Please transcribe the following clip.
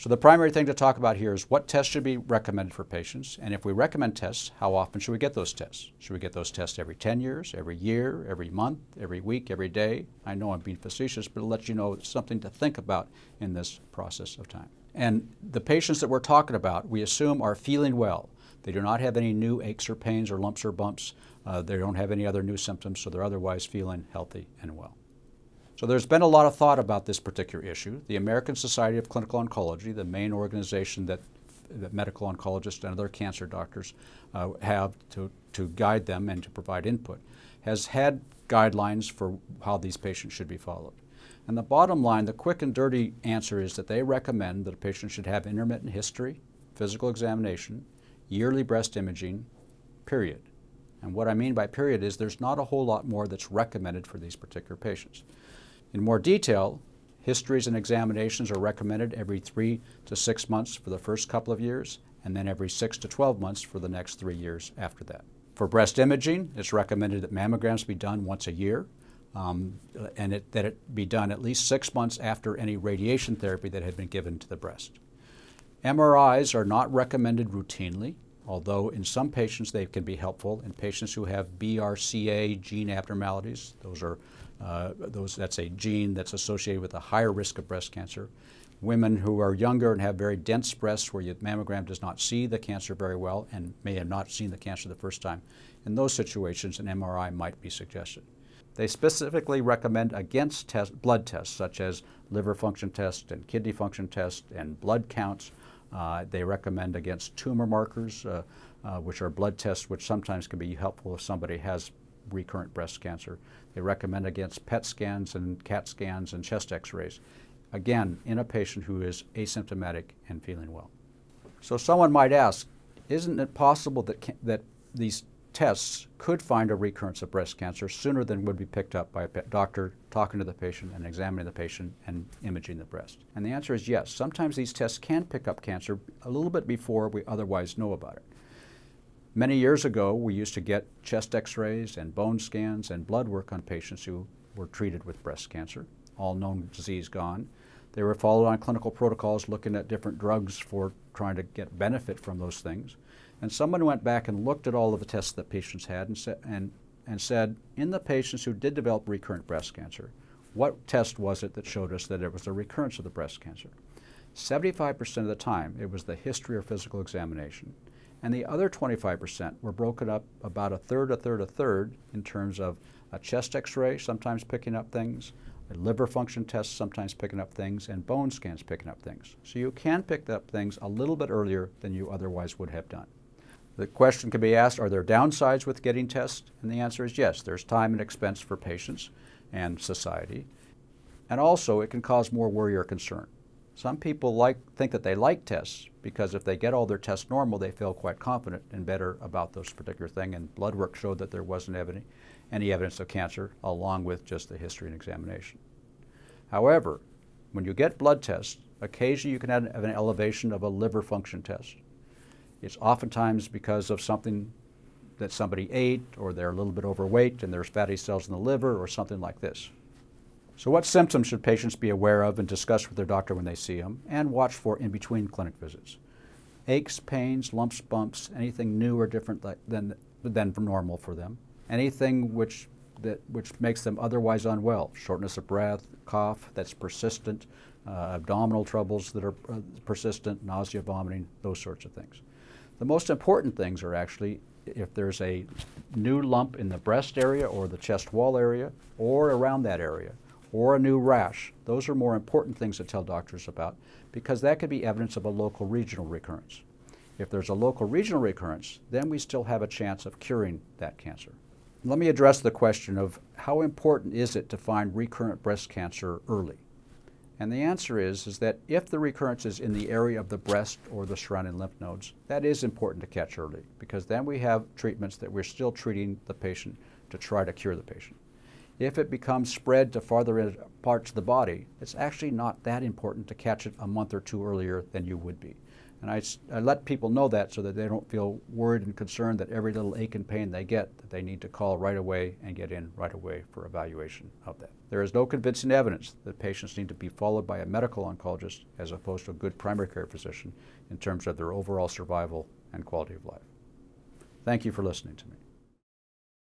So the primary thing to talk about here is what tests should be recommended for patients, and if we recommend tests, how often should we get those tests? Should we get those tests every 10 years, every year, every month, every week, every day? I know I'm being facetious, but it lets you know something to think about in this process of time. And the patients that we're talking about, we assume are feeling well. They do not have any new aches or pains or lumps or bumps. Uh, they don't have any other new symptoms, so they're otherwise feeling healthy and well. So there's been a lot of thought about this particular issue. The American Society of Clinical Oncology, the main organization that, that medical oncologists and other cancer doctors uh, have to, to guide them and to provide input, has had guidelines for how these patients should be followed. And the bottom line, the quick and dirty answer is that they recommend that a patient should have intermittent history, physical examination, yearly breast imaging, period. And what I mean by period is there's not a whole lot more that's recommended for these particular patients. In more detail, histories and examinations are recommended every three to six months for the first couple of years, and then every six to 12 months for the next three years after that. For breast imaging, it's recommended that mammograms be done once a year, um, and it, that it be done at least six months after any radiation therapy that had been given to the breast. MRIs are not recommended routinely although in some patients they can be helpful. In patients who have BRCA gene abnormalities, those are uh, those that's a gene that's associated with a higher risk of breast cancer. Women who are younger and have very dense breasts where your mammogram does not see the cancer very well and may have not seen the cancer the first time. In those situations, an MRI might be suggested. They specifically recommend against test, blood tests such as liver function tests and kidney function tests and blood counts uh, they recommend against tumor markers, uh, uh, which are blood tests, which sometimes can be helpful if somebody has recurrent breast cancer. They recommend against PET scans and CAT scans and chest x-rays. Again, in a patient who is asymptomatic and feeling well. So someone might ask, isn't it possible that, that these tests could find a recurrence of breast cancer sooner than would be picked up by a doctor talking to the patient and examining the patient and imaging the breast? And the answer is yes. Sometimes these tests can pick up cancer a little bit before we otherwise know about it. Many years ago, we used to get chest x-rays and bone scans and blood work on patients who were treated with breast cancer, all known disease gone. They were followed on clinical protocols looking at different drugs for trying to get benefit from those things. And someone went back and looked at all of the tests that patients had and, sa and, and said, in the patients who did develop recurrent breast cancer, what test was it that showed us that it was a recurrence of the breast cancer? 75% of the time, it was the history or physical examination. And the other 25% were broken up about a third, a third, a third in terms of a chest x ray, sometimes picking up things, liver function tests sometimes picking up things, and bone scans picking up things. So you can pick up things a little bit earlier than you otherwise would have done. The question can be asked, are there downsides with getting tests? And the answer is yes, there's time and expense for patients and society. And also, it can cause more worry or concern. Some people like, think that they like tests because if they get all their tests normal, they feel quite confident and better about those particular thing. And blood work showed that there wasn't evidence, any evidence of cancer along with just the history and examination. However, when you get blood tests, occasionally you can have an elevation of a liver function test. It's oftentimes because of something that somebody ate or they're a little bit overweight and there's fatty cells in the liver or something like this. So what symptoms should patients be aware of and discuss with their doctor when they see them and watch for in between clinic visits? Aches, pains, lumps, bumps, anything new or different than, than normal for them. Anything which, that, which makes them otherwise unwell, shortness of breath, cough that's persistent, uh, abdominal troubles that are uh, persistent, nausea, vomiting, those sorts of things. The most important things are actually if there's a new lump in the breast area or the chest wall area or around that area or a new rash. Those are more important things to tell doctors about because that could be evidence of a local regional recurrence. If there's a local regional recurrence, then we still have a chance of curing that cancer. Let me address the question of how important is it to find recurrent breast cancer early? And the answer is, is that if the recurrence is in the area of the breast or the surrounding lymph nodes, that is important to catch early because then we have treatments that we're still treating the patient to try to cure the patient. If it becomes spread to farther parts of the body, it's actually not that important to catch it a month or two earlier than you would be. And I, I, let people know that so that they don't feel worried and concerned that every little ache and pain they get, that they need to call right away and get in right away for evaluation of that. There is no convincing evidence that patients need to be followed by a medical oncologist as opposed to a good primary care physician in terms of their overall survival and quality of life. Thank you for listening to me.